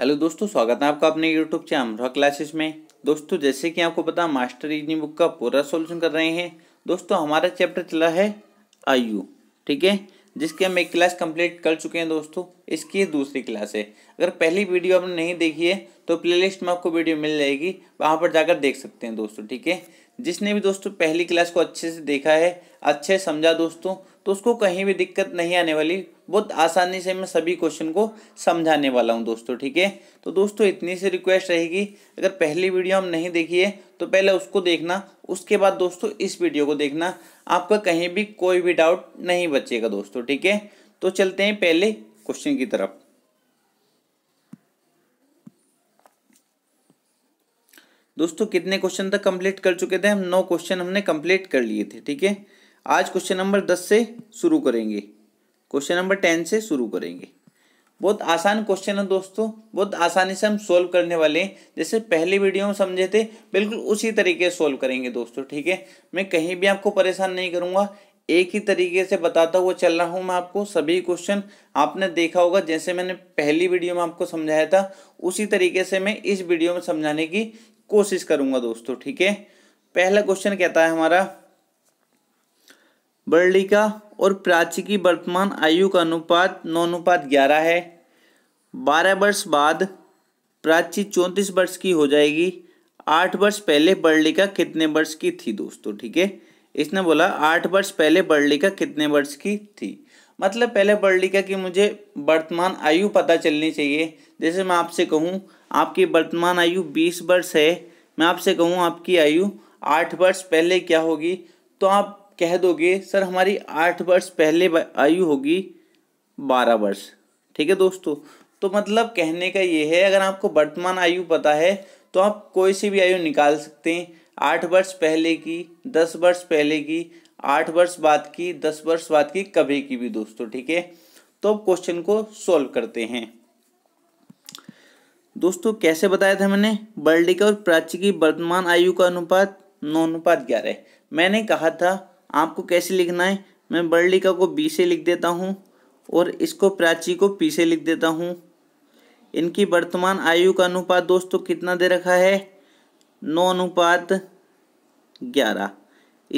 Hello दोस्तों स्वागत है आपका अपने यूट्यूब चैनल रॉक क्लासेस में दोस्तों जैसे कि आपको पता मास्टर इजनी बुक का पूरा सॉल्यूशन कर रहे हैं दोस्तों हमारा चैप्टर चला है आयु ठीक है जिसकी हम एक क्लास कंप्लीट कर चुके हैं दोस्तों इसकी दूसरी क्लास है अगर पहली वीडियो आपने नहीं देखी है तो प्ले में आपको वीडियो मिल जाएगी वहाँ पर जाकर देख सकते हैं दोस्तों ठीक है जिसने भी दोस्तों पहली क्लास को अच्छे से देखा है अच्छे समझा दोस्तों तो उसको कहीं भी दिक्कत नहीं आने वाली बहुत आसानी से मैं सभी क्वेश्चन को समझाने वाला हूँ दोस्तों ठीक है तो दोस्तों इतनी सी रिक्वेस्ट रहेगी अगर पहली वीडियो हम नहीं देखी है तो पहले उसको देखना उसके बाद दोस्तों इस वीडियो को देखना आपका कहीं भी कोई भी डाउट नहीं बचेगा दोस्तों ठीक है तो चलते हैं पहले क्वेश्चन की तरफ दोस्तों कितने क्वेश्चन तक कंप्लीट कर चुके थे हम नौ क्वेश्चन हमने कंप्लीट कर लिए थे ठीक है आज क्वेश्चन नंबर दस से शुरू करेंगे क्वेश्चन नंबर टेन से शुरू करेंगे बहुत आसान क्वेश्चन है दोस्तों बहुत आसानी से हम सोल्व करने वाले हैं जैसे पहले वीडियो में समझे थे बिल्कुल उसी तरीके से सोल्व करेंगे दोस्तों ठीक है मैं कहीं भी आपको परेशान नहीं करूंगा एक ही तरीके से बताता हुआ चल रहा हूँ मैं आपको सभी क्वेश्चन आपने देखा होगा जैसे मैंने पहली वीडियो में आपको समझाया था उसी तरीके से मैं इस वीडियो में समझाने की कोशिश करूंगा दोस्तों ठीक है पहला क्वेश्चन कहता है हमारा बर्लिका और प्राची की वर्तमान आयु का अनुपात नौ अनुपात ग्यारह है बारह वर्ष बाद प्राची चौंतीस वर्ष की हो जाएगी आठ वर्ष पहले बर्लिका कितने वर्ष की थी दोस्तों ठीक है इसने बोला आठ वर्ष पहले बर्लिका कितने वर्ष की थी मतलब पहले बर्लिका की मुझे वर्तमान आयु पता चलनी चाहिए जैसे मैं आपसे कहूँ आपकी वर्तमान आयु बीस वर्ष है मैं आपसे कहूँ आपकी आयु आठ वर्ष पहले क्या होगी तो आप कह दोगे सर हमारी आठ वर्ष पहले आयु होगी बारह वर्ष ठीक है दोस्तों तो मतलब कहने का ये है अगर आपको वर्तमान आयु पता है तो आप कोई सी भी आयु निकाल सकते हैं आठ वर्ष पहले की दस वर्ष पहले की आठ वर्ष बाद की दस वर्ष बाद की कभी की भी दोस्तों ठीक है तो अब क्वेश्चन को सॉल्व करते हैं दोस्तों कैसे बताया था मैंने बर्ल्डिका और प्राची की वर्तमान आयु का अनुपात नौ अनुपात ग्यारह मैंने कहा था आपको कैसे लिखना है मैं बर्लिका को बी से लिख देता हूँ और इसको प्राची को पी से लिख देता हूँ इनकी वर्तमान आयु का अनुपात दोस्तों कितना दे रखा है नौ अनुपात ग्यारह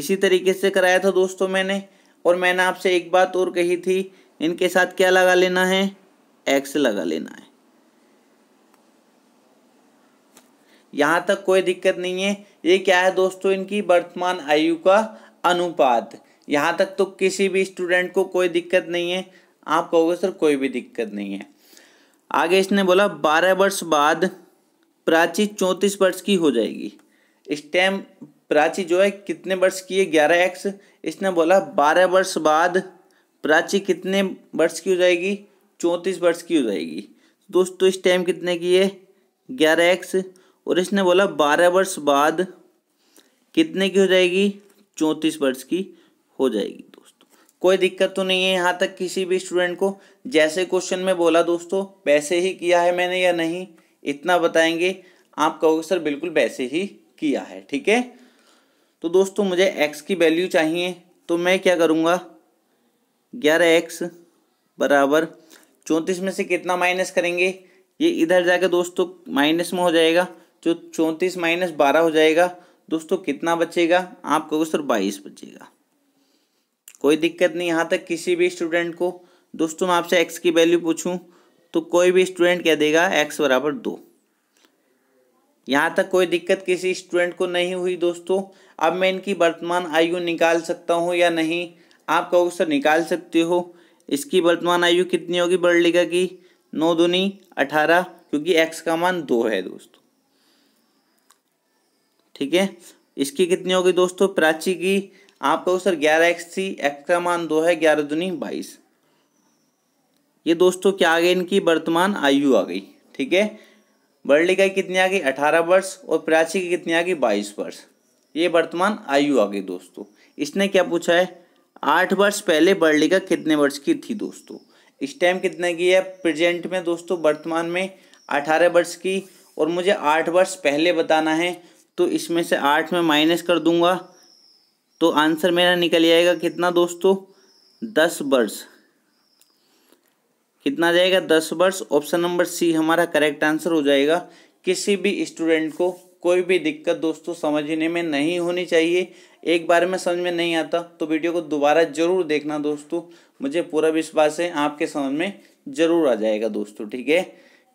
इसी तरीके से कराया था दोस्तों मैंने और मैंने आपसे एक बात और कही थी इनके साथ क्या लगा लेना है एक्स लगा लेना है यहाँ तक कोई दिक्कत नहीं है ये क्या है दोस्तों इनकी वर्तमान आयु का अनुपात यहाँ तक तो किसी भी स्टूडेंट को कोई दिक्कत नहीं है आप कहोगे सर कोई भी दिक्कत नहीं है आगे इसने बोला बारह वर्ष बाद प्राची चौंतीस वर्ष की हो जाएगी इस टाइम प्राची जो है कितने वर्ष की है ग्यारह एक्स इसने बोला बारह वर्ष बाद प्राची कितने वर्ष की हो जाएगी चौंतीस वर्ष की हो जाएगी दोस्तों इस टाइम कितने की है ग्यारह एक्स और इसने बोला बारह वर्ष बाद कितने की हो जाएगी चौंतीस वर्ष की हो जाएगी दोस्तों कोई दिक्कत तो नहीं है यहाँ तक किसी भी स्टूडेंट को जैसे क्वेश्चन में बोला दोस्तों वैसे ही किया है मैंने या नहीं इतना बताएंगे आप कहोगे सर बिल्कुल वैसे ही किया है ठीक है तो दोस्तों मुझे एक्स की वैल्यू चाहिए तो मैं क्या करूँगा ग्यारह एक्स बराबर चौंतीस में से कितना माइनस करेंगे ये इधर जाके दोस्तों माइनस में हो जाएगा जो चौंतीस माइनस बारह हो जाएगा दोस्तों कितना बचेगा आपका सर बाईस बचेगा कोई दिक्कत नहीं यहाँ तक किसी भी स्टूडेंट को दोस्तों मैं आपसे एक्स की वैल्यू पूछूं तो कोई भी स्टूडेंट कह देगा एक्स बराबर दो यहाँ तक कोई दिक्कत किसी स्टूडेंट को नहीं हुई दोस्तों अब मैं इनकी वर्तमान आयु निकाल सकता हूँ या नहीं आप कहोगे सर निकाल सकते हो इसकी वर्तमान आयु कितनी होगी बढ़ की कि नौ दूनी अठारह क्योंकि एक्स का मान दो है दोस्तों ठीक है इसकी कितनी होगी दोस्तों प्राची की आप सर ग्यारह एक्स थी एक्स का मान दो है ग्यारह दुनी बाईस ये दोस्तों क्या आ गई इनकी वर्तमान आयु आ गई ठीक है बर्ली का कितनी आ गई अठारह वर्ष और प्राची की कितनी आ गई बाईस वर्ष ये वर्तमान आयु आ गई दोस्तों इसने क्या पूछा है आठ वर्ष पहले बर्ली का कितने वर्ष की थी दोस्तों इस टाइम कितने की है प्रेजेंट में दोस्तों वर्तमान में अठारह वर्ष की और मुझे आठ वर्ष पहले बताना है तो इसमें से आठ में माइनस कर दूंगा तो आंसर मेरा निकल जाएगा कितना दोस्तों दस वर्ष कितना जाएगा दस वर्ष ऑप्शन नंबर सी हमारा करेक्ट आंसर हो जाएगा किसी भी स्टूडेंट को कोई भी दिक्कत दोस्तों समझने में नहीं होनी चाहिए एक बार में समझ में नहीं आता तो वीडियो को दोबारा ज़रूर देखना दोस्तों मुझे पूरा विश्वास है आपके समझ में ज़रूर आ जाएगा दोस्तों ठीक है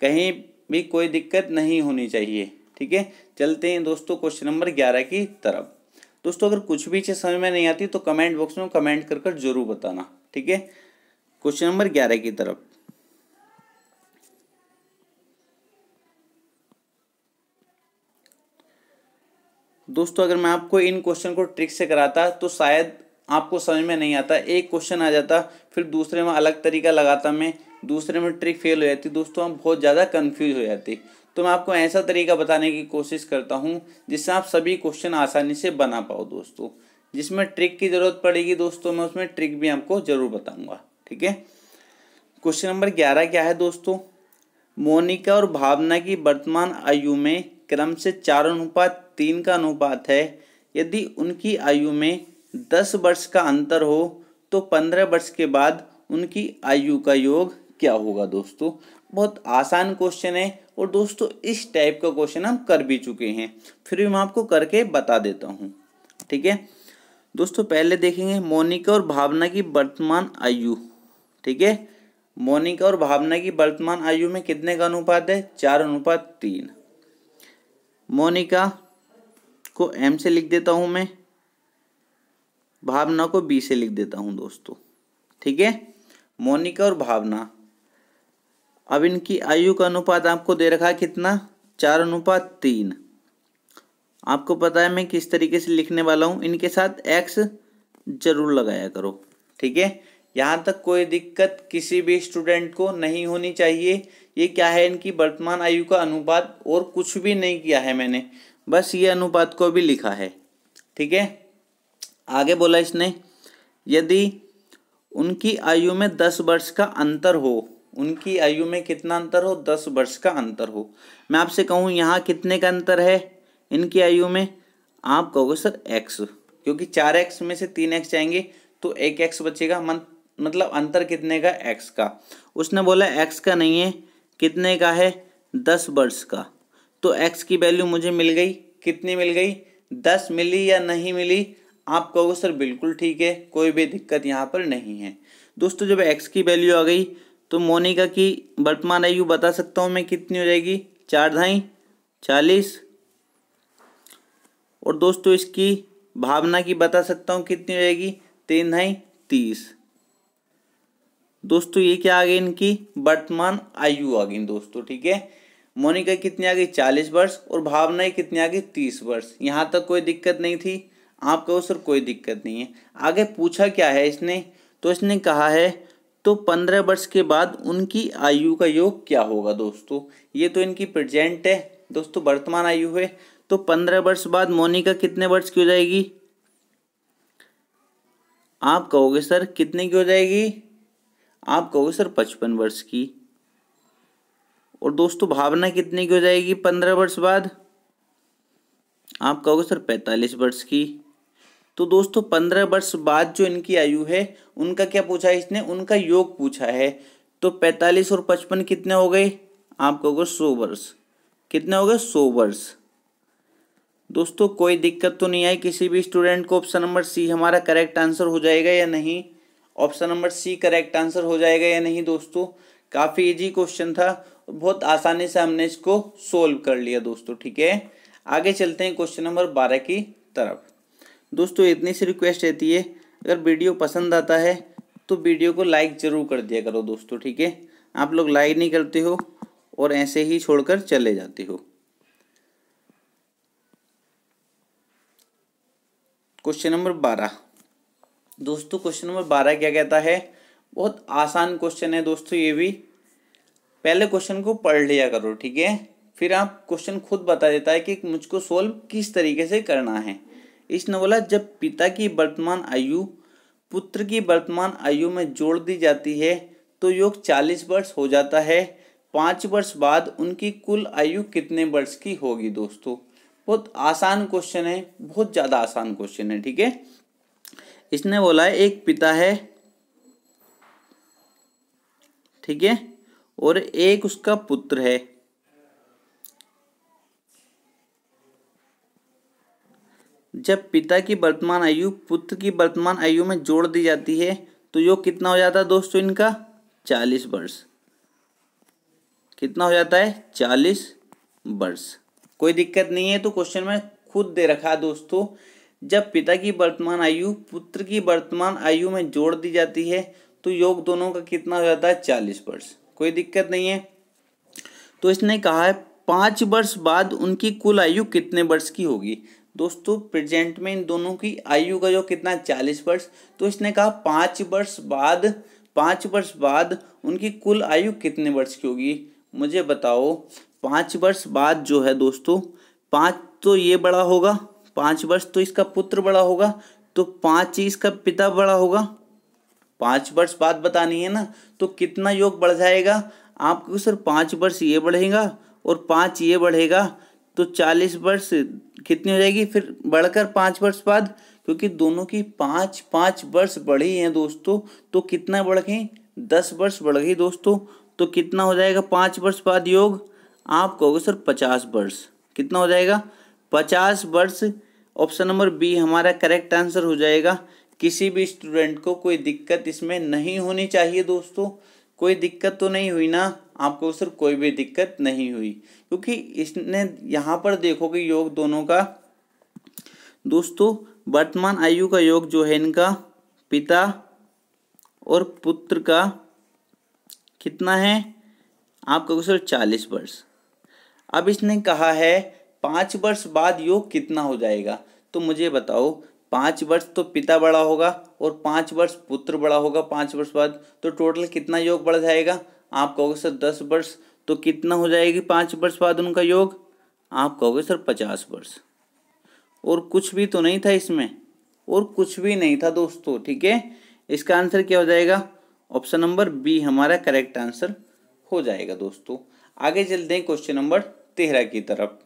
कहीं भी कोई दिक्कत नहीं होनी चाहिए ठीक है चलते हैं दोस्तों क्वेश्चन नंबर ग्यारह की तरफ दोस्तों अगर कुछ भी चीज़ समझ में नहीं आती तो कमेंट बॉक्स में कमेंट कर कर जरूर बताना ठीक है क्वेश्चन नंबर ग्यारह की तरफ दोस्तों अगर मैं आपको इन क्वेश्चन को ट्रिक से कराता तो शायद आपको समझ में नहीं आता एक क्वेश्चन आ जाता फिर दूसरे में अलग तरीका लगाता मैं दूसरे में ट्रिक फेल हो जाती दोस्तों हम बहुत ज़्यादा कंफ्यूज हो जाती तो मैं आपको ऐसा तरीका बताने की कोशिश करता हूँ जिससे आप सभी क्वेश्चन आसानी से बना पाओ दोस्तों जिसमें ट्रिक की ज़रूरत पड़ेगी दोस्तों मैं उसमें ट्रिक भी आपको ज़रूर बताऊंगा ठीक है क्वेश्चन नंबर ग्यारह क्या है दोस्तों मोनिका और भावना की वर्तमान आयु में क्रम से चार अनुपात तीन का अनुपात है यदि उनकी आयु में दस वर्ष का अंतर हो तो पंद्रह वर्ष के बाद उनकी आयु का योग क्या होगा दोस्तों बहुत आसान क्वेश्चन है और दोस्तों इस टाइप का क्वेश्चन हम कर भी चुके हैं फिर भी मैं आपको करके बता देता हूँ ठीक है दोस्तों पहले देखेंगे मोनिका और भावना की वर्तमान आयु ठीक है मोनिका और भावना की वर्तमान आयु में कितने का अनुपात है चार अनुपात तीन मोनिका को एम से लिख देता हूं मैं भावना को बी से लिख देता हूं दोस्तों ठीक है मोनिका और भावना अब इनकी आयु का अनुपात आपको दे रखा है कितना चार अनुपात तीन आपको पता है मैं किस तरीके से लिखने वाला हूँ इनके साथ एक्स जरूर लगाया करो ठीक है यहाँ तक कोई दिक्कत किसी भी स्टूडेंट को नहीं होनी चाहिए ये क्या है इनकी वर्तमान आयु का अनुपात और कुछ भी नहीं किया है मैंने बस ये अनुपात को भी लिखा है ठीक है आगे बोला इसने यदि उनकी आयु में दस वर्ष का अंतर हो उनकी आयु में कितना अंतर हो दस वर्ष का अंतर हो मैं आपसे कहूँ यहाँ कितने का अंतर है इनकी आयु में आप कहोगे सर एक्स क्योंकि चार एक्स में से तीन एक्स जाएंगे तो एक एक्स बचेगा मन मतलब अंतर कितने का एक्स का उसने बोला एक्स का नहीं है कितने का है दस वर्ष का तो एक्स की वैल्यू मुझे मिल गई कितनी मिल गई दस मिली या नहीं मिली आप कहोगे सर बिल्कुल ठीक है कोई भी दिक्कत यहाँ पर नहीं है दोस्तों जब एक्स की वैल्यू आ गई तो मोनिका की वर्तमान आयु बता सकता हूँ मैं कितनी हो जाएगी चार ढाई चालीस और दोस्तों इसकी भावना की बता सकता हूँ कितनी हो जाएगी तीन ढाई तीस दोस्तों ये क्या आ गई इनकी वर्तमान आयु आ गई दोस्तों ठीक है मोनिका कितनी आ गई चालीस वर्ष और भावना कितनी आ गई तीस वर्ष यहाँ तक कोई दिक्कत नहीं थी आपका सर कोई दिक्कत नहीं है आगे पूछा क्या है इसने तो इसने कहा है तो पंद्रह वर्ष के बाद उनकी आयु का योग क्या होगा दोस्तों ये तो इनकी प्रेजेंट है दोस्तों वर्तमान आयु है तो पंद्रह वर्ष बाद मोनिका कितने वर्ष की हो जाएगी आप कहोगे सर कितने की हो जाएगी आप कहोगे सर पचपन वर्ष की और दोस्तों भावना कितने की हो जाएगी पंद्रह वर्ष बाद आप कहोगे सर पैंतालीस वर्ष की तो दोस्तों पंद्रह वर्ष बाद जो इनकी आयु है उनका क्या पूछा है इसने उनका योग पूछा है तो पैंतालीस और पचपन कितने हो गए आपको कहोगे सौ वर्ष कितने हो गए सौ वर्ष दोस्तों कोई दिक्कत तो नहीं आई किसी भी स्टूडेंट को ऑप्शन नंबर सी हमारा करेक्ट आंसर हो जाएगा या नहीं option number C correct answer हो जाएगा या नहीं दोस्तों काफ़ी इजी क्वेश्चन था बहुत आसानी से हमने इसको सोल्व कर लिया दोस्तों ठीक है आगे चलते हैं क्वेश्चन नंबर बारह की तरफ दोस्तों इतनी सी रिक्वेस्ट रहती है अगर वीडियो पसंद आता है तो वीडियो को लाइक ज़रूर कर दिया करो दोस्तों ठीक है आप लोग लाइक नहीं करते हो और ऐसे ही छोड़कर चले जाते हो क्वेश्चन नंबर बारह दोस्तों क्वेश्चन नंबर बारह क्या कहता है बहुत आसान क्वेश्चन है दोस्तों ये भी पहले क्वेश्चन को पढ़ लिया करो ठीक है फिर आप क्वेश्चन खुद बता देता है कि मुझको सोल्व किस तरीके से करना है इसने बोला जब पिता की वर्तमान आयु पुत्र की वर्तमान आयु में जोड़ दी जाती है तो योग चालीस वर्ष हो जाता है पाँच वर्ष बाद उनकी कुल आयु कितने वर्ष की होगी दोस्तों बहुत आसान क्वेश्चन है बहुत ज़्यादा आसान क्वेश्चन है ठीक है इसने बोला है एक पिता है ठीक है और एक उसका पुत्र है जब पिता की वर्तमान आयु पुत्र की वर्तमान आयु में जोड़ दी जाती है तो योग कितना हो जाता है दोस्तों इनका चालीस वर्ष कितना हो जाता है चालीस वर्ष कोई दिक्कत नहीं है तो क्वेश्चन में खुद दे रखा दोस्तों जब पिता की वर्तमान आयु पुत्र की वर्तमान आयु में जोड़ दी जाती है तो योग दोनों का कितना हो जाता है चालीस वर्ष कोई दिक्कत नहीं है तो इसने कहा है पांच वर्ष बाद उनकी कुल आयु कितने वर्ष की होगी दोस्तों प्रेजेंट में इन दोनों की आयु का जो कितना चालीस वर्ष तो इसने कहा पाँच वर्ष बाद पाँच वर्ष बाद उनकी कुल आयु कितने वर्ष की होगी मुझे बताओ पाँच वर्ष बाद जो है दोस्तों पाँच तो ये बड़ा होगा पाँच वर्ष तो इसका पुत्र बड़ा होगा तो पाँच ही इसका पिता बड़ा होगा पाँच वर्ष बाद बतानी है ना तो कितना योग बढ़ जाएगा आपको सर पाँच वर्ष ये बढ़ेगा और पाँच ये बढ़ेगा तो चालीस वर्ष कितनी हो जाएगी फिर बढ़कर पाँच वर्ष बाद क्योंकि दोनों की पाँच पाँच वर्ष बढ़ी हैं दोस्तों तो कितना बढ़ गई दस वर्ष बढ़ गई दोस्तों तो कितना हो जाएगा पाँच वर्ष बाद योग आप कहोगे सर पचास वर्ष कितना हो जाएगा पचास वर्ष ऑप्शन नंबर बी हमारा करेक्ट आंसर हो जाएगा किसी भी स्टूडेंट को कोई दिक्कत इसमें नहीं होनी चाहिए दोस्तों कोई दिक्कत तो नहीं हुई ना आपको सर कोई भी दिक्कत नहीं हुई क्योंकि इसने यहाँ पर देखोगे योग दोनों का दोस्तों वर्तमान आयु का योग जो है इनका पिता और पुत्र का कितना है आपका सर चालीस वर्ष अब इसने कहा है पाँच वर्ष बाद योग कितना हो जाएगा तो मुझे बताओ पाँच वर्ष तो पिता बड़ा होगा और पाँच वर्ष पुत्र बड़ा होगा पाँच वर्ष बाद तो टोटल कितना योग बढ़ जाएगा आप कहोगे सर दस वर्ष तो कितना हो जाएगी पाँच वर्ष बाद उनका योग आप कहोगे सर पचास वर्ष और कुछ भी तो नहीं था इसमें और कुछ भी नहीं था दोस्तों ठीक है इसका आंसर क्या हो जाएगा ऑप्शन नंबर बी हमारा करेक्ट आंसर हो जाएगा दोस्तों आगे चलते हैं क्वेश्चन नंबर तेरह की तरफ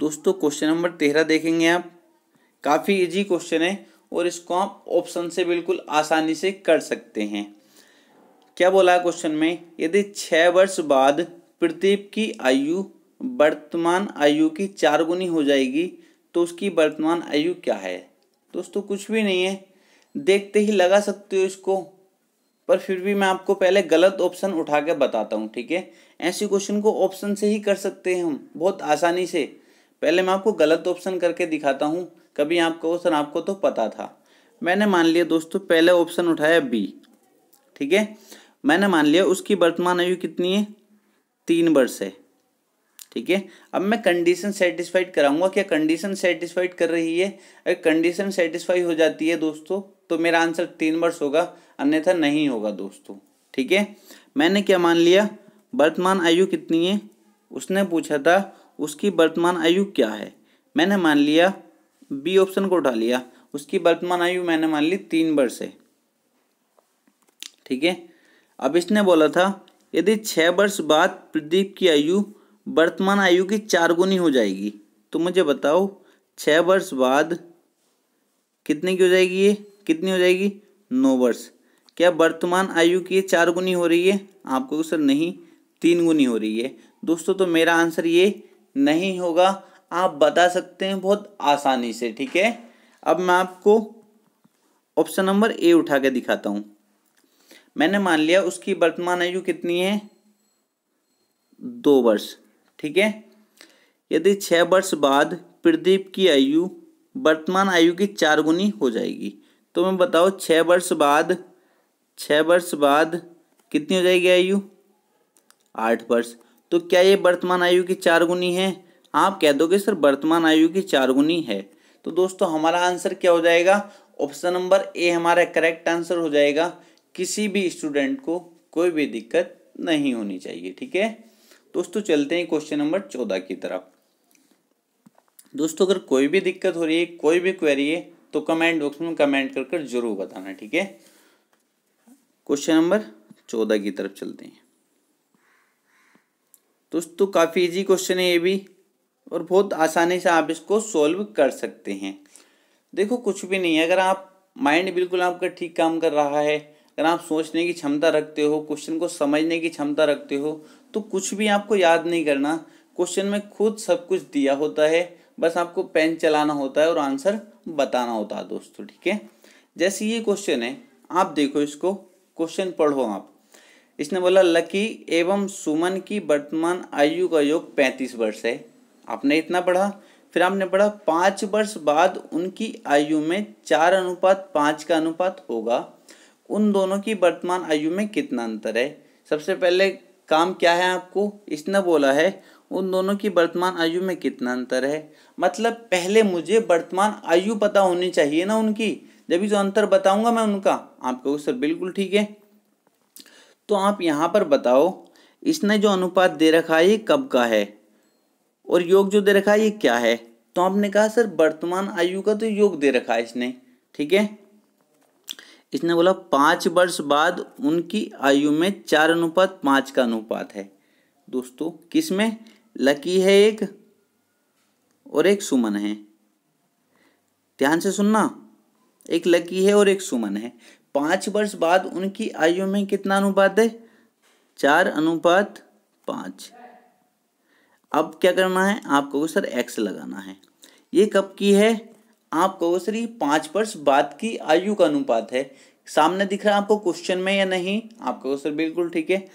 दोस्तों क्वेश्चन नंबर तेरह देखेंगे आप काफ़ी इजी क्वेश्चन है और इसको आप ऑप्शन से बिल्कुल आसानी से कर सकते हैं क्या बोला है क्वेश्चन में यदि छः वर्ष बाद प्रदीप की आयु वर्तमान आयु की चार गुनी हो जाएगी तो उसकी वर्तमान आयु क्या है दोस्तों कुछ भी नहीं है देखते ही लगा सकते हो इसको पर फिर भी मैं आपको पहले गलत ऑप्शन उठा के बताता हूँ ठीक है ऐसे क्वेश्चन को ऑप्शन से ही कर सकते हैं हम बहुत आसानी से पहले मैं आपको गलत ऑप्शन करके दिखाता हूँ कभी आपका ऑप्शन आपको तो पता था मैंने मान लिया दोस्तों पहले ऑप्शन उठाया बी ठीक है मैंने मान लिया उसकी वर्तमान आयु कितनी है तीन वर्ष है ठीक है अब मैं कंडीशन सेटिस्फाइड कराऊंगा क्या कंडीशन सेटिस्फाइड कर रही है अगर कंडीशन सेटिस्फाई हो जाती है दोस्तों तो मेरा आंसर तीन वर्ष होगा अन्यथा नहीं होगा दोस्तों ठीक है मैंने क्या मान लिया वर्तमान आयु कितनी है उसने पूछा था उसकी वर्तमान आयु क्या है मैंने मान लिया बी ऑप्शन को उठा लिया उसकी वर्तमान आयु मैंने मान ली तीन वर्ष है ठीक है अब इसने बोला था यदि छः वर्ष बाद प्रदीप की आयु वर्तमान आयु की चार गुनी हो जाएगी तो मुझे बताओ छः वर्ष बाद कितने की हो जाएगी ये कितनी हो जाएगी नौ वर्ष क्या वर्तमान आयु की चार गुनी हो रही है आपको तो सर नहीं तीन गुनी हो रही है दोस्तों तो मेरा आंसर ये नहीं होगा आप बता सकते हैं बहुत आसानी से ठीक है अब मैं आपको ऑप्शन नंबर ए उठा के दिखाता हूँ मैंने मान लिया उसकी वर्तमान आयु कितनी है दो वर्ष ठीक है यदि छः वर्ष बाद प्रदीप की आयु वर्तमान आयु की चार गुनी हो जाएगी तो मैं बताओ छः वर्ष बाद छः वर्ष बाद कितनी हो जाएगी आयु आठ वर्ष तो क्या ये वर्तमान आयु की चार गुनी है आप कह दोगे सर वर्तमान आयु की चार गुनी है तो दोस्तों हमारा आंसर क्या हो जाएगा ऑप्शन नंबर ए हमारा करेक्ट आंसर हो जाएगा किसी भी स्टूडेंट को कोई भी दिक्कत नहीं होनी चाहिए ठीक है दोस्तों चलते हैं क्वेश्चन नंबर चौदह की तरफ दोस्तों अगर कोई भी दिक्कत हो रही है कोई भी क्वेरी है तो कमेंट बॉक्स में कमेंट कर कर जरूर बताना ठीक है क्वेश्चन नंबर चौदह की तरफ चलते हैं दोस्तों काफ़ी इजी क्वेश्चन है ये भी और बहुत आसानी से आप इसको सॉल्व कर सकते हैं देखो कुछ भी नहीं है अगर आप माइंड बिल्कुल आपका ठीक काम कर रहा है अगर आप सोचने की क्षमता रखते हो क्वेश्चन को समझने की क्षमता रखते हो तो कुछ भी आपको याद नहीं करना क्वेश्चन में खुद सब कुछ दिया होता है बस आपको पेन चलाना होता है और आंसर बताना होता है दोस्तों ठीक है जैसे ये क्वेश्चन है आप देखो इसको क्वेश्चन पढ़ो आप इसने बोला लकी एवं सुमन की वर्तमान आयु का योग पैंतीस वर्ष है आपने इतना पढ़ा फिर आपने पढ़ा पाँच वर्ष बाद उनकी आयु में चार अनुपात पाँच का अनुपात होगा उन दोनों की वर्तमान आयु में कितना अंतर है सबसे पहले काम क्या है आपको इसने बोला है उन दोनों की वर्तमान आयु में कितना अंतर है मतलब पहले मुझे वर्तमान आयु पता होनी चाहिए ना उनकी जब भी जो अंतर बताऊंगा मैं उनका आपको सर बिल्कुल ठीक है तो आप यहाँ पर बताओ इसने जो अनुपात दे रखा है ये कब का है और योग जो दे रखा है ये क्या है तो आपने कहा सर वर्तमान आयु का तो योग दे रखा है इसने ठीक है इसने बोला पाँच वर्ष बाद उनकी आयु में चार अनुपात पाँच का अनुपात है दोस्तों किस में लकी है एक और एक सुमन है ध्यान से सुनना एक लकी है और एक सुमन है पाँच वर्ष बाद उनकी आयु में कितना अनुपात है चार अनुपात पाँच अब क्या करना है आपको सर एक्स लगाना है ये कब की है आपको सर ये पाँच वर्ष बाद की आयु का अनुपात है सामने दिख रहा है आपको क्वेश्चन में या नहीं आपको सर बिल्कुल ठीक है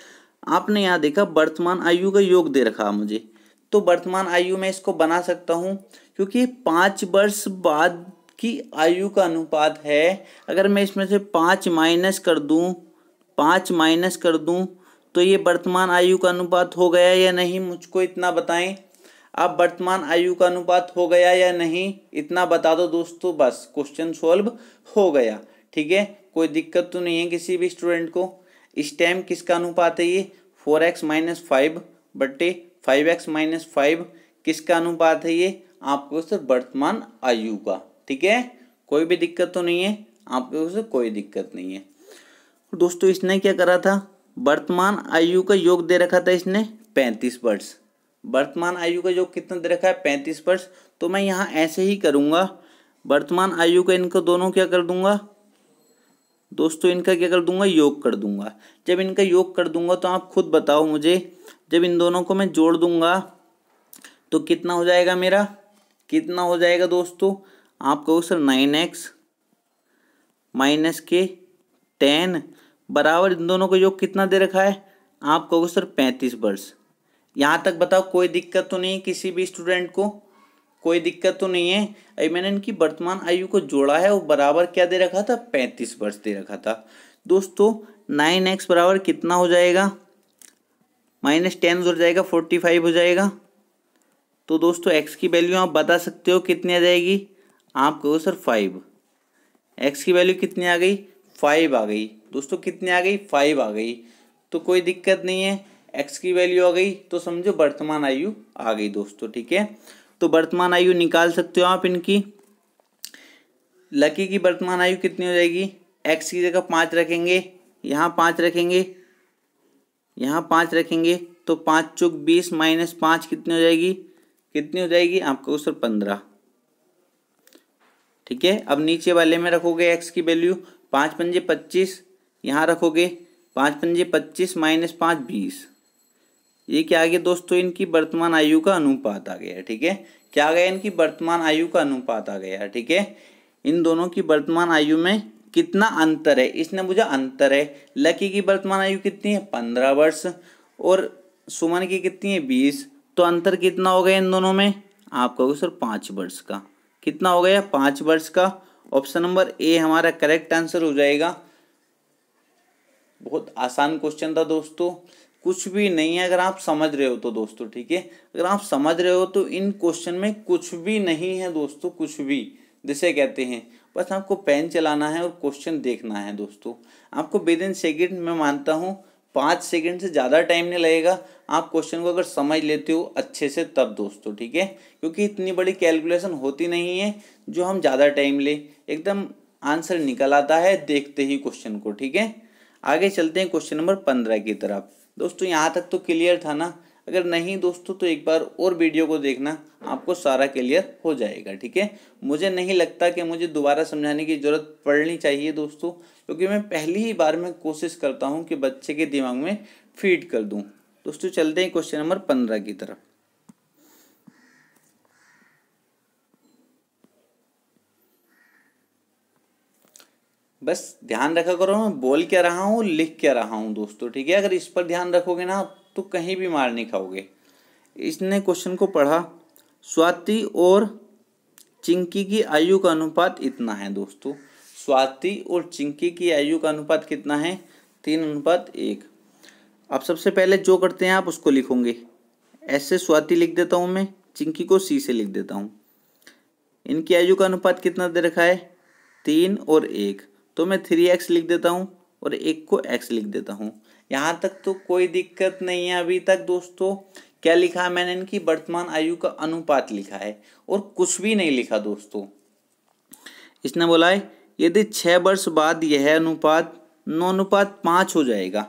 आपने यहाँ देखा वर्तमान आयु का योग दे रखा मुझे तो वर्तमान आयु में इसको बना सकता हूँ क्योंकि पाँच वर्ष बाद कि आयु का अनुपात है अगर मैं इसमें से पाँच माइनस कर दूं पाँच माइनस कर दूं तो ये वर्तमान आयु का अनुपात हो गया या नहीं मुझको इतना बताएं आप वर्तमान आयु का अनुपात हो गया या नहीं इतना बता दो दोस्तों बस क्वेश्चन सॉल्व हो गया ठीक है कोई दिक्कत तो नहीं है किसी भी स्टूडेंट को इस टाइम किसका अनुपात है ये फोर एक्स माइनस फाइव बटे फाइव एक्स माइनस फाइव किसका अनुपात है ये आपको सर वर्तमान आयु का ठीक है कोई भी दिक्कत तो नहीं है आप उसे कोई दिक्कत नहीं है दोस्तों इसने क्या करा था वर्तमान आयु का योग दे रखा था इसने पैंतीस वर्ष वर्तमान आयु का योग कितना दे रखा है पैंतीस वर्ष तो मैं यहाँ ऐसे ही करूँगा वर्तमान आयु का इनको दोनों क्या कर दूंगा दोस्तों इनका क्या कर दूंगा योग कर दूंगा जब इनका योग कर दूंगा तो आप खुद बताओ मुझे जब इन दोनों को मैं जोड़ दूंगा तो कितना हो जाएगा मेरा कितना हो जाएगा दोस्तों आप कहो सर नाइन एक्स माइनस के टेन बराबर इन दोनों को योग कितना दे रखा है आप कहोगे सर पैंतीस वर्ष यहाँ तक बताओ कोई दिक्कत तो नहीं किसी भी स्टूडेंट को कोई दिक्कत तो नहीं है अभी मैंने इनकी वर्तमान आयु को जोड़ा है वो बराबर क्या दे रखा था पैंतीस वर्ष दे रखा था दोस्तों नाइन एक्स बराबर कितना हो जाएगा माइनस टेन हो जाएगा फोर्टी फाइव हो जाएगा तो दोस्तों एक्स की वैल्यू आप बता सकते हो कितनी आ जाएगी आपको सर फाइव एक्स की वैल्यू कितनी आ गई फाइव आ गई दोस्तों कितनी आ गई फाइव आ गई तो कोई दिक्कत नहीं है एक्स की वैल्यू आ गई तो समझो वर्तमान आयु आ गई दोस्तों ठीक है तो वर्तमान आयु निकाल सकते हो आप इनकी लकी की वर्तमान आयु कितनी हो जाएगी एक्स की जगह पाँच रखेंगे यहाँ पाँच रखेंगे यहाँ पाँच रखेंगे तो पाँच चौक बीस माइनस पाँच कितनी हो जाएगी कितनी हो जाएगी आपका पर पंद्रह ठीक है अब नीचे वाले में रखोगे एक्स की वैल्यू पाँच पंजे पच्चीस यहाँ रखोगे पाँच पंजे पच्चीस माइनस पाँच बीस ये क्या आ गया दोस्तों इनकी वर्तमान आयु का अनुपात आ गया ठीक है क्या आ गया इनकी वर्तमान आयु का अनुपात आ गया ठीक है इन दोनों की वर्तमान आयु में कितना अंतर है इसने मुझे अंतर है लकी की वर्तमान आयु कितनी है पंद्रह वर्ष और सुमन की कितनी है बीस तो अंतर कितना हो गया इन दोनों में आप कहोगे सर पाँच वर्ष का कितना हो गया पांच वर्ष का ऑप्शन नंबर ए हमारा करेक्ट आंसर हो जाएगा बहुत आसान क्वेश्चन था दोस्तों कुछ भी नहीं है अगर आप समझ रहे हो तो दोस्तों ठीक है अगर आप समझ रहे हो तो इन क्वेश्चन में कुछ भी नहीं है दोस्तों कुछ भी जिसे कहते हैं बस आपको पेन चलाना है और क्वेश्चन देखना है दोस्तों आपको विद इन सेकेंड में मानता हूँ पाँच सेकंड से ज़्यादा टाइम नहीं लगेगा आप क्वेश्चन को अगर समझ लेते हो अच्छे से तब दोस्तों ठीक है क्योंकि इतनी बड़ी कैलकुलेशन होती नहीं है जो हम ज़्यादा टाइम ले एकदम आंसर निकल आता है देखते ही क्वेश्चन को ठीक है आगे चलते हैं क्वेश्चन नंबर पंद्रह की तरफ दोस्तों यहाँ तक तो क्लियर था ना अगर नहीं दोस्तों तो एक बार और वीडियो को देखना आपको सारा क्लियर हो जाएगा ठीक है मुझे नहीं लगता कि मुझे दोबारा समझाने की ज़रूरत पड़नी चाहिए दोस्तों क्योंकि मैं पहली ही बार में कोशिश करता हूँ कि बच्चे के दिमाग में फीड कर दूँ दोस्तों चलते हैं क्वेश्चन नंबर पंद्रह की तरफ बस ध्यान रखा करो मैं बोल क्या रहा हूँ लिख क्या रहा हूँ दोस्तों ठीक है अगर इस पर ध्यान रखोगे ना आप तो कहीं भी मार नहीं खाओगे इसने क्वेश्चन को पढ़ा स्वाति और चिंकी की आयु का अनुपात इतना है दोस्तों स्वाति और चिंकी की आयु का अनुपात कितना है तीन अनुपात एक अब सबसे पहले जो करते हैं आप उसको लिखोगे ऐसे स्वाति लिख देता हूँ मैं चिंकी को सी से लिख देता हूँ इनकी आयु का अनुपात कितना दे रखा है तीन और एक तो मैं थ्री एक्स लिख देता हूँ और एक को एक्स लिख देता हूँ यहाँ तक तो कोई दिक्कत नहीं है अभी तक दोस्तों क्या लिखा है मैंने इनकी वर्तमान आयु का अनुपात लिखा है और कुछ भी नहीं लिखा दोस्तों इसने बोला है यदि छः वर्ष बाद यह अनुपात नौ अनुपात पाँच हो जाएगा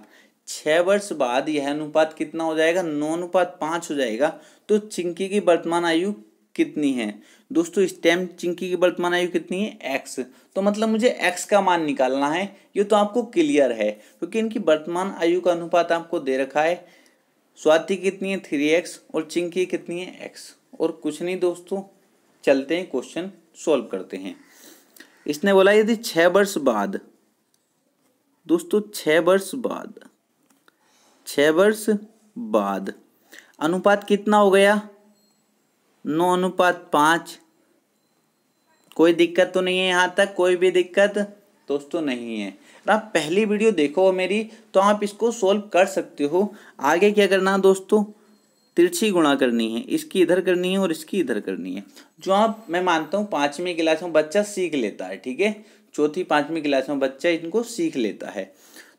छः वर्ष बाद यह अनुपात कितना हो जाएगा नौ अनुपात पाँच हो जाएगा तो चिंकी की वर्तमान आयु कितनी है दोस्तों स्टैम चिंकी की वर्तमान आयु कितनी है एक्स तो मतलब मुझे एक्स का मान निकालना है ये तो आपको क्लियर है क्योंकि इनकी वर्तमान आयु का अनुपात आपको दे रखा है स्वाति कितनी है थ्री एक्स और चिंकी कितनी है एक्स और कुछ नहीं दोस्तों चलते हैं क्वेश्चन सॉल्व करते हैं इसने बोला यदि छः वर्ष बाद दोस्तों छः वर्ष बाद छः वर्ष बाद अनुपात कितना हो गया नौ अनुपात पाँच कोई दिक्कत तो नहीं है यहाँ तक कोई भी दिक्कत दोस्तों तो नहीं है आप पहली वीडियो देखो मेरी तो आप इसको सोल्व कर सकते हो आगे क्या करना है दोस्तों तिरछी गुणा करनी है इसकी इधर करनी है और इसकी इधर करनी है जो आप मैं मानता हूँ पाँचवीं क्लास में बच्चा सीख लेता है ठीक है चौथी पाँचवीं क्लास में बच्चा इनको सीख लेता है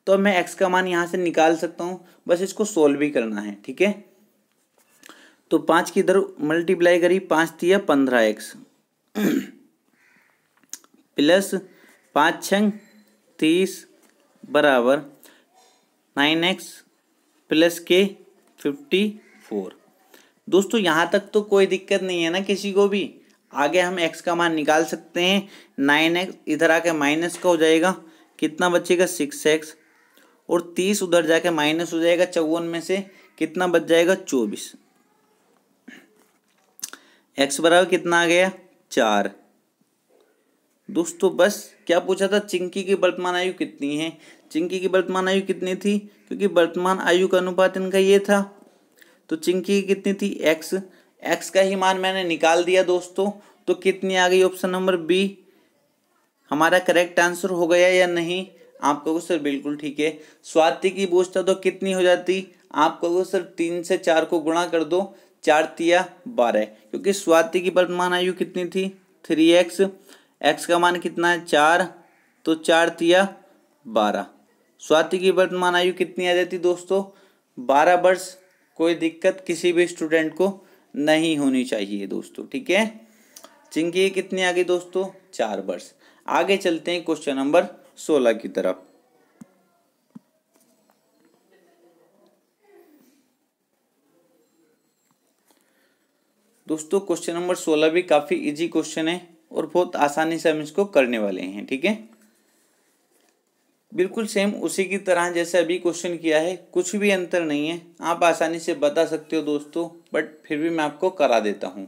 तो मैं एक्स का मान यहाँ से निकाल सकता हूँ बस इसको सोल्व भी करना है ठीक है तो पाँच की इधर मल्टीप्लाई करी पाँच दिया पंद्रह एक्स प्लस पाँच छंग तीस बराबर नाइन एक्स प्लस के फिफ्टी फोर दोस्तों यहाँ तक तो कोई दिक्कत नहीं है ना किसी को भी आगे हम एक्स का मान निकाल सकते हैं नाइन एक्स इधर आके माइनस का हो जाएगा कितना बचेगा सिक्स एक्स और तीस उधर जाके माइनस हो जाएगा चौवन में से कितना बच जाएगा चौबीस एक्स बराबर कितना आ गया चार दोस्तों बस क्या पूछा था चिंकी की वर्तमान आयु कितनी है चिंकी की वर्तमान आयु कितनी थी क्योंकि वर्तमान आयु का अनुपात इनका ये था तो चिंकी की कितनी थी एक्स एक्स का ही मान मैंने निकाल दिया दोस्तों तो कितनी आ गई ऑप्शन नंबर बी हमारा करेक्ट आंसर हो गया या नहीं आपका सर बिल्कुल ठीक है स्वाति की पूछता तो कितनी हो जाती आपका सर तीन से चार को गुणा कर दो चार तिया बारह क्योंकि स्वाति की वर्तमान आयु कितनी थी थ्री एक्स एक्स का मान कितना है चार तो चार तिया बारह स्वाति की वर्तमान आयु कितनी आ जाती दोस्तों बारह वर्ष कोई दिक्कत किसी भी स्टूडेंट को नहीं होनी चाहिए दोस्तों ठीक है चिंकी कितनी आ गई दोस्तों चार वर्ष आगे चलते हैं क्वेश्चन नंबर सोलह की तरफ दोस्तों क्वेश्चन नंबर सोलह भी काफ़ी इजी क्वेश्चन है और बहुत आसानी से हम इसको करने वाले हैं ठीक है बिल्कुल सेम उसी की तरह जैसे अभी क्वेश्चन किया है कुछ भी अंतर नहीं है आप आसानी से बता सकते हो दोस्तों बट फिर भी मैं आपको करा देता हूं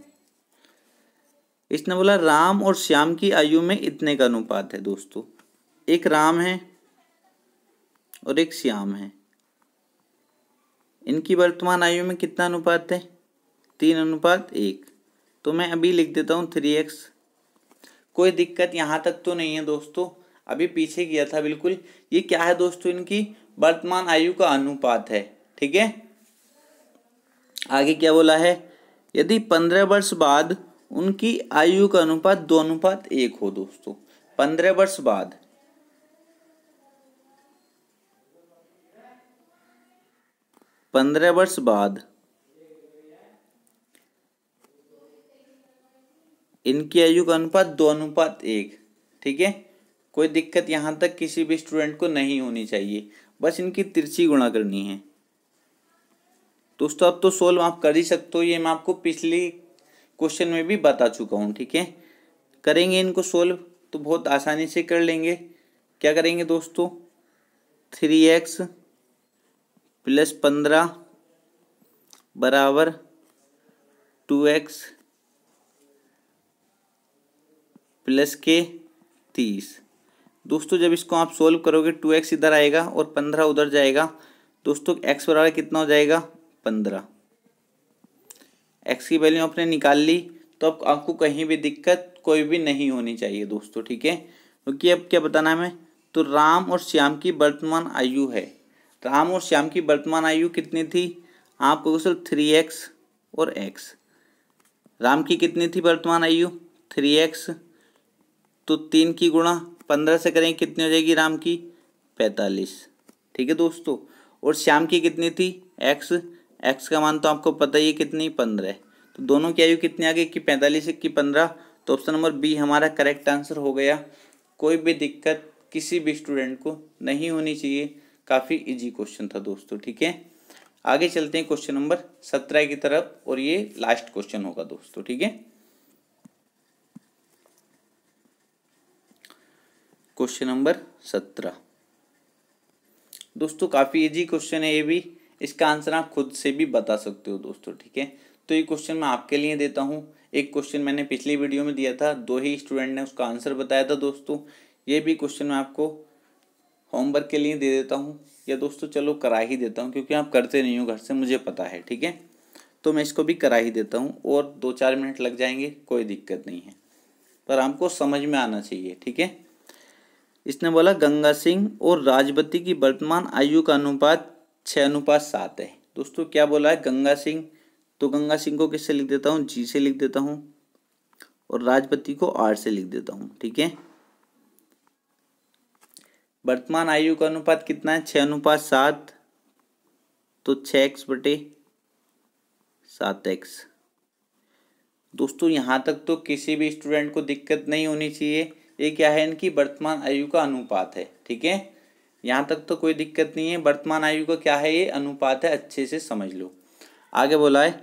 इसने बोला राम और श्याम की आयु में इतने का अनुपात है दोस्तों एक राम है और एक श्याम है इनकी वर्तमान आयु में कितना अनुपात है तीन अनुपात एक तो मैं अभी लिख देता हूँ थ्री एक्स कोई दिक्कत यहाँ तक तो नहीं है दोस्तों अभी पीछे किया था बिल्कुल ये क्या है दोस्तों इनकी वर्तमान आयु का अनुपात है ठीक है आगे क्या बोला है यदि पंद्रह वर्ष बाद उनकी आयु का अनुपात दो अनुपात एक हो दोस्तों पंद्रह वर्ष बाद पंद्रह वर्ष बाद इनकी आयु का अनुपात दो अनुपात एक ठीक है कोई दिक्कत यहाँ तक किसी भी स्टूडेंट को नहीं होनी चाहिए बस इनकी तिरछी गुणा करनी है दोस्तों अब तो सोल्व आप कर ही सकते हो ये मैं आपको पिछली क्वेश्चन में भी बता चुका हूँ ठीक है करेंगे इनको सोल्व तो बहुत आसानी से कर लेंगे क्या करेंगे दोस्तों थ्री एक्स प्लस पंद्रह बराबर टू एक्स प्लस के तीस दोस्तों जब इसको आप सोल्व करोगे टू एक्स इधर आएगा और पंद्रह उधर जाएगा दोस्तों एक्स बराबर कितना हो जाएगा पंद्रह एक्स की वैल्यू आपने निकाल ली तो अब आपको कहीं भी दिक्कत कोई भी नहीं होनी चाहिए दोस्तों ठीक है क्योंकि अब क्या बताना है हमें तो राम और श्याम की वर्तमान आयु है राम और श्याम की वर्तमान आयु कितनी थी आपको सिर्फ थ्री एक्स और एक्स राम की कितनी थी वर्तमान आयु थ्री एक्स तो तीन की गुणा पंद्रह से करें कितनी हो जाएगी राम की पैंतालीस ठीक है दोस्तों और श्याम की कितनी थी एक्स एक्स का मान तो आपको पता ही है कितनी पंद्रह तो दोनों की आयु कितनी आ गई कि पैंतालीस इक्की पंद्रह तो ऑप्शन नंबर बी हमारा करेक्ट आंसर हो गया कोई भी दिक्कत किसी भी स्टूडेंट को नहीं होनी चाहिए काफ़ी इजी क्वेश्चन था दोस्तों ठीक है आगे चलते हैं क्वेश्चन नंबर सत्रह की तरफ और ये लास्ट क्वेश्चन होगा दोस्तों ठीक है क्वेश्चन नंबर सत्रह दोस्तों काफ़ी इजी क्वेश्चन है ये भी इसका आंसर आप खुद से भी बता सकते हो दोस्तों ठीक है तो ये क्वेश्चन मैं आपके लिए देता हूँ एक क्वेश्चन मैंने पिछली वीडियो में दिया था दो ही स्टूडेंट ने उसका आंसर बताया था दोस्तों ये भी क्वेश्चन मैं आपको होमवर्क के लिए दे देता हूँ या दोस्तों चलो करा ही देता हूँ क्योंकि आप करते नहीं हो घर से मुझे पता है ठीक है तो मैं इसको भी करा ही देता हूँ और दो चार मिनट लग जाएंगे कोई दिक्कत नहीं है पर हमको समझ में आना चाहिए ठीक है इसने बोला गंगा सिंह और राजवती की वर्तमान आयु का अनुपात छः अनुपात सात है दोस्तों क्या बोला है गंगा सिंह तो गंगा सिंह को किससे लिख देता हूँ जी से लिख देता हूँ और राजपति को आर से लिख देता हूँ ठीक है वर्तमान आयु का अनुपात कितना है छः अनुपात सात तो छः एक्स बटे सात एक्स दोस्तों यहाँ तक तो किसी भी स्टूडेंट को दिक्कत नहीं होनी चाहिए ये क्या है इनकी वर्तमान आयु का अनुपात है ठीक है यहाँ तक तो कोई दिक्कत नहीं है वर्तमान आयु का क्या है ये अनुपात है अच्छे से समझ लो आगे बोला है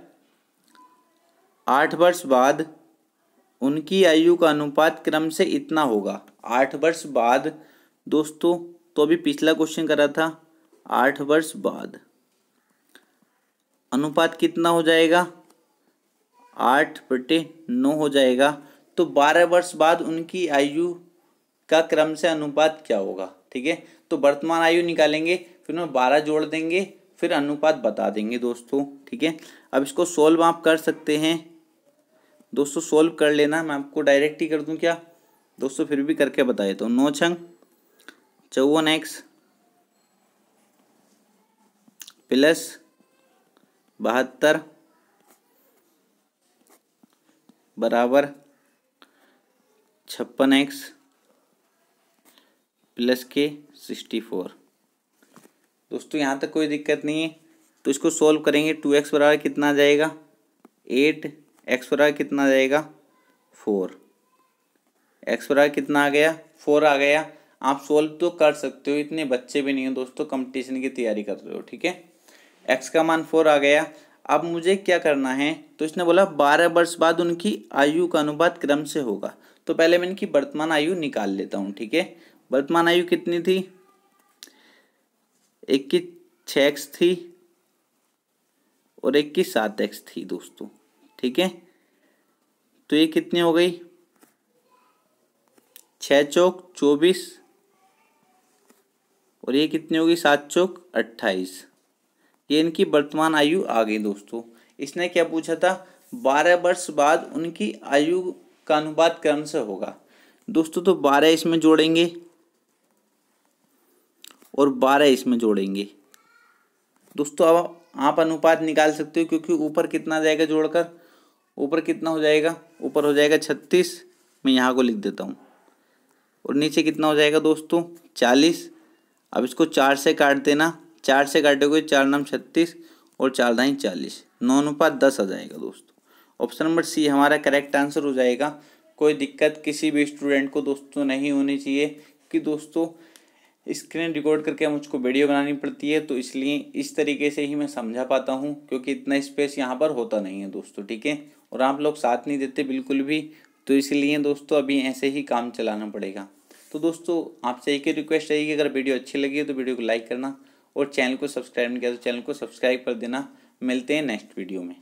आठ वर्ष बाद उनकी आयु का अनुपात क्रम से इतना होगा आठ वर्ष बाद दोस्तों तो अभी पिछला क्वेश्चन करा था आठ वर्ष बाद अनुपात कितना हो जाएगा आठ बटे नौ हो जाएगा तो बारह वर्ष बाद उनकी आयु का क्रम से अनुपात क्या होगा ठीक है तो वर्तमान आयु निकालेंगे फिर उन्हें बारह जोड़ देंगे फिर अनुपात बता देंगे दोस्तों ठीक है अब इसको सोल्व आप कर सकते हैं दोस्तों सोल्व कर लेना मैं आपको डायरेक्ट ही कर दूँ क्या दोस्तों फिर भी करके बता देता हूँ तो। नौ छंग चौवन एक्स प्लस बहत्तर बराबर छप्पन एक्स प्लस के सिक्सटी फोर दोस्तों यहाँ तक कोई दिक्कत नहीं है तो इसको सॉल्व करेंगे टू एक्स बराबर कितना आ जाएगा एट एक्स बराबर कितना आ जाएगा फोर एक्स बराबर कितना आ गया फोर आ गया आप सोल्व तो कर सकते हो इतने बच्चे भी नहीं हो दोस्तों कंपटीशन की तैयारी कर रहे हो ठीक है एक्स का मान फोर आ गया अब मुझे क्या करना है तो इसने बोला बारह वर्ष बाद उनकी आयु का अनुपात क्रम से होगा तो पहले मैं इनकी वर्तमान आयु निकाल लेता हूँ ठीक है वर्तमान आयु कितनी थी इक्कीस छः एक्स थी और इक्कीस सात एक्स थी दोस्तों ठीक है तो ये कितनी हो गई छ चौक चौबीस और ये कितनी होगी सात चौक अट्ठाईस ये इनकी वर्तमान आयु आ गई दोस्तों इसने क्या पूछा था बारह वर्ष बाद उनकी आयु का अनुपात क्रम से होगा दोस्तों तो बारह इसमें जोड़ेंगे और बारह इसमें जोड़ेंगे दोस्तों अब आप अनुपात निकाल सकते हो क्योंकि ऊपर कितना जाएगा जोड़कर ऊपर कितना हो जाएगा ऊपर हो जाएगा छत्तीस मैं यहाँ को लिख देता हूँ और नीचे कितना हो जाएगा दोस्तों चालीस अब इसको चार से काट देना चार से काटे हुए चार नाम छत्तीस और चार दाई चालीस नौ अनुपात दस आ जाएगा दोस्तों ऑप्शन नंबर सी हमारा करेक्ट आंसर हो जाएगा कोई दिक्कत किसी भी स्टूडेंट को दोस्तों नहीं होनी चाहिए कि दोस्तों स्क्रीन रिकॉर्ड करके मुझको वीडियो बनानी पड़ती है तो इसलिए इस तरीके से ही मैं समझा पाता हूँ क्योंकि इतना स्पेस यहाँ पर होता नहीं है दोस्तों ठीक है और आप लोग साथ नहीं देते बिल्कुल भी तो इसलिए दोस्तों अभी ऐसे ही काम चलाना पड़ेगा तो दोस्तों आपसे एक ही रिक्वेस्ट रहेगी अगर वीडियो अच्छी लगी तो वीडियो को लाइक करना और चैनल को सब्सक्राइब नहीं किया तो चैनल को सब्सक्राइब कर देना मिलते हैं नेक्स्ट वीडियो में